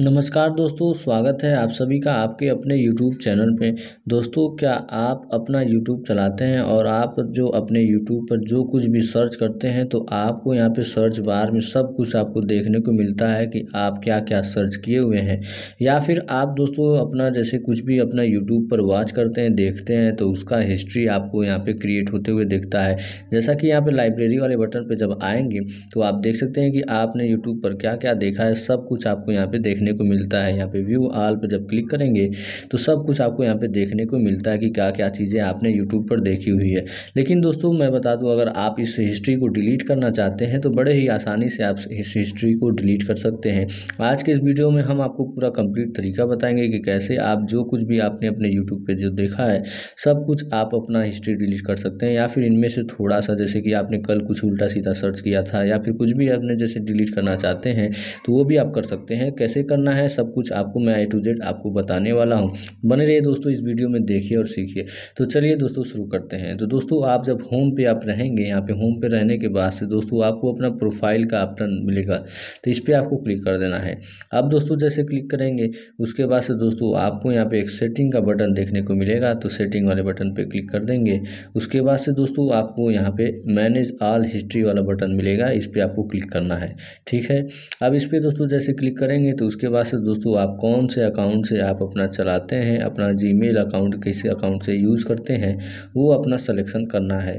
नमस्कार दोस्तों स्वागत है आप सभी का आपके अपने YouTube चैनल पे दोस्तों क्या आप अपना YouTube चलाते हैं और आप जो अपने YouTube पर जो कुछ भी सर्च करते हैं तो आपको यहाँ पे सर्च बार में सब कुछ आपको देखने को मिलता है कि आप क्या क्या सर्च किए हुए हैं या फिर आप दोस्तों अपना जैसे कुछ भी अपना यूट्यूब पर वॉच करते हैं देखते हैं तो उसका हिस्ट्री आपको यहाँ पर क्रिएट होते हुए देखता है जैसा कि यहाँ पर लाइब्रेरी वाले बटन पर जब आएँगे तो आप देख सकते हैं कि आपने यूट्यूब पर क्या क्या देखा है सब कुछ आपको यहाँ पर देखने देखने को मिलता है यहाँ पे व्यू आल पर जब क्लिक करेंगे तो सब कुछ आपको यहाँ पे देखने को मिलता है कि क्या क्या चीज़ें आपने यूट्यूब पर देखी हुई है लेकिन दोस्तों मैं बता दूँ अगर आप इस हिस्ट्री को डिलीट करना चाहते हैं तो बड़े ही आसानी से आप इस हिस्ट्री को डिलीट कर सकते हैं आज के इस वीडियो में हम आपको पूरा कंप्लीट तरीका बताएंगे कि कैसे आप जो कुछ भी आपने अपने यूट्यूब पर जो देखा है सब कुछ आप अपना हिस्ट्री डिलीट कर सकते हैं या फिर इनमें से थोड़ा सा जैसे कि आपने कल कुछ उल्टा सीधा सर्च किया था या फिर कुछ भी आपने जैसे डिलीट करना चाहते हैं तो वो भी आप कर सकते हैं कैसे कर करना है सब कुछ आपको मैं आई टू जेड आपको बताने वाला हूँ बने रहिए दोस्तों इस वीडियो में देखिए और सीखिए तो चलिए दोस्तों शुरू करते हैं तो दोस्तों आप जब होम पे आप रहेंगे यहाँ पे होम पे रहने के बाद से दोस्तों आपको अपना प्रोफाइल का ऑप्शन मिलेगा तो इस पर आपको क्लिक कर देना है अब दोस्तों जैसे क्लिक करेंगे उसके बाद से दोस्तों आपको यहाँ पे एक सेटिंग का बटन देखने को मिलेगा तो सेटिंग वाले बटन पर क्लिक कर देंगे उसके बाद से दोस्तों आपको यहाँ पे मैनेज ऑल हिस्ट्री वाला बटन मिलेगा इस पर आपको क्लिक करना है ठीक है अब इस पर दोस्तों जैसे क्लिक करेंगे तो उसके उसके बाद से दोस्तों आप कौन से अकाउंट से आप अपना चलाते हैं अपना जीमेल अकाउंट किस अकाउंट से यूज़ करते हैं वो अपना सलेक्शन करना है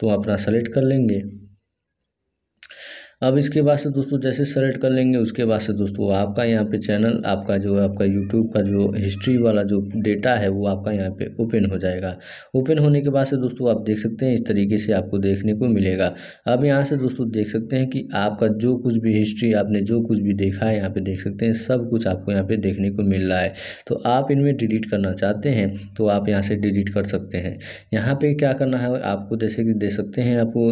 तो अपना सेलेक्ट कर लेंगे अब इसके बाद से दोस्तों जैसे सेलेक्ट कर लेंगे उसके बाद से दोस्तों आपका यहाँ पे चैनल आपका जो है आपका यूट्यूब का जो हिस्ट्री वाला जो डेटा है वो आपका यहाँ पे ओपन हो जाएगा ओपन होने के बाद से दोस्तों आप देख सकते हैं इस तरीके से आपको देखने को मिलेगा अब यहाँ से दोस्तों देख सकते हैं कि आपका जो कुछ भी हिस्ट्री आपने जो कुछ भी देखा है यहाँ पर देख सकते हैं सब कुछ आपको यहाँ पर देखने को मिल रहा है तो आप इनमें डिलीट करना चाहते हैं तो आप यहाँ से डिलीट कर सकते हैं यहाँ पर क्या करना है आपको जैसे कि दे सकते हैं आपको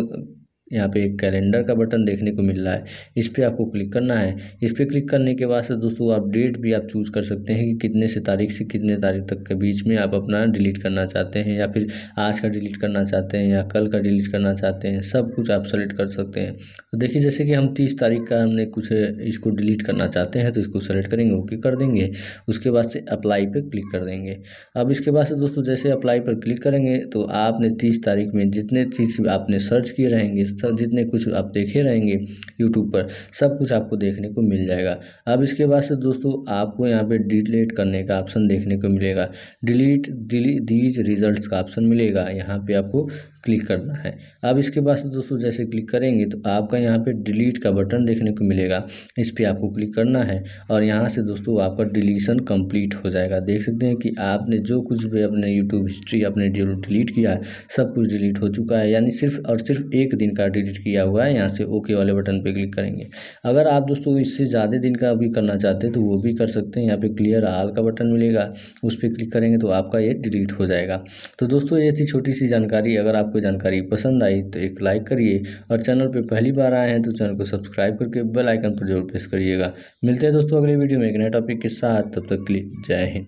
यहाँ पे एक कैलेंडर का बटन देखने को मिल रहा है इस पर आपको क्लिक करना है इस पर क्लिक करने के बाद से दोस्तों आप डेट भी आप चूज़ कर सकते हैं कि कितने से तारीख से कितने तारीख तक के बीच में आप अपना डिलीट करना चाहते हैं या फिर आज का डिलीट करना चाहते हैं या कल का डिलीट करना चाहते हैं सब कुछ आप सेलेक्ट कर सकते हैं तो देखिए जैसे कि हम तीस तारीख का हमने कुछ इसको डिलीट करना चाहते हैं तो इसको सेलेक्ट करेंगे ओके कर देंगे उसके बाद से अप्लाई पर क्लिक कर देंगे अब इसके बाद से दोस्तों जैसे अप्लाई पर क्लिक करेंगे तो आपने तीस तारीख में जितने चीज़ आपने सर्च किए रहेंगे सब जितने कुछ आप देखे रहेंगे यूट्यूब पर सब कुछ आपको देखने को मिल जाएगा अब इसके बाद से दोस्तों आपको यहाँ पे डिलीट करने का ऑप्शन देखने को मिलेगा डिलीट डिली दीज रिजल्ट्स का ऑप्शन मिलेगा यहाँ पे आपको क्लिक करना है अब इसके बाद दोस्तों जैसे क्लिक करेंगे तो आपका यहाँ पे डिलीट का बटन देखने को मिलेगा इस पर आपको क्लिक करना है और यहाँ से दोस्तों आपका डिलीशन कंप्लीट हो जाएगा देख सकते हैं कि आपने जो कुछ भी अपने यूट्यूब हिस्ट्री अपने जो डिलीट किया है सब कुछ डिलीट हो चुका है यानी सिर्फ और सिर्फ एक दिन का डिलीट किया हुआ है यहाँ से ओके वाले बटन पर क्लिक करेंगे अगर आप दोस्तों इससे ज़्यादा दिन का भी करना चाहते हैं तो वो भी कर सकते हैं यहाँ पर क्लियर आल का बटन मिलेगा उस पर क्लिक करेंगे तो आपका ये डिलीट हो जाएगा तो दोस्तों ये थी छोटी सी जानकारी अगर आप आपको जानकारी पसंद आई तो एक लाइक करिए और चैनल पर पहली बार आए हैं तो चैनल को सब्सक्राइब करके बेल आइकन पर जरूर प्रेस करिएगा मिलते हैं दोस्तों अगले वीडियो में एक नए टॉपिक के साथ तब तक के लिए जय हिंद